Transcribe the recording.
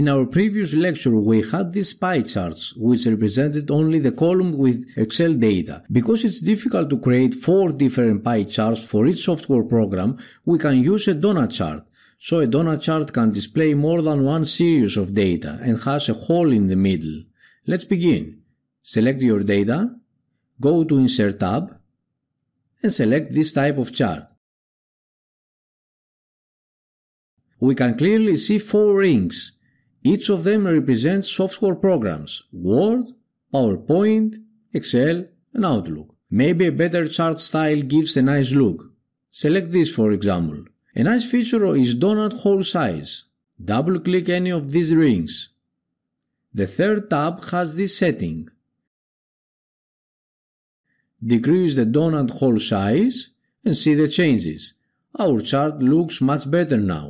In our previous lecture, we had these pie charts, which represented only the column with Excel data. Because it's difficult to create four different pie charts for each software program, we can use a donut chart. So a donut chart can display more than one series of data and has a hole in the middle. Let's begin. Select your data, go to Insert tab, and select this type of chart. We can clearly see four rings each of them represents software programs, Word, PowerPoint, Excel, and Outlook. Maybe a better chart style gives a nice look. Select this for example. A nice feature is donut hole size. Double click any of these rings. The third tab has this setting. Decrease the donut hole size and see the changes. Our chart looks much better now.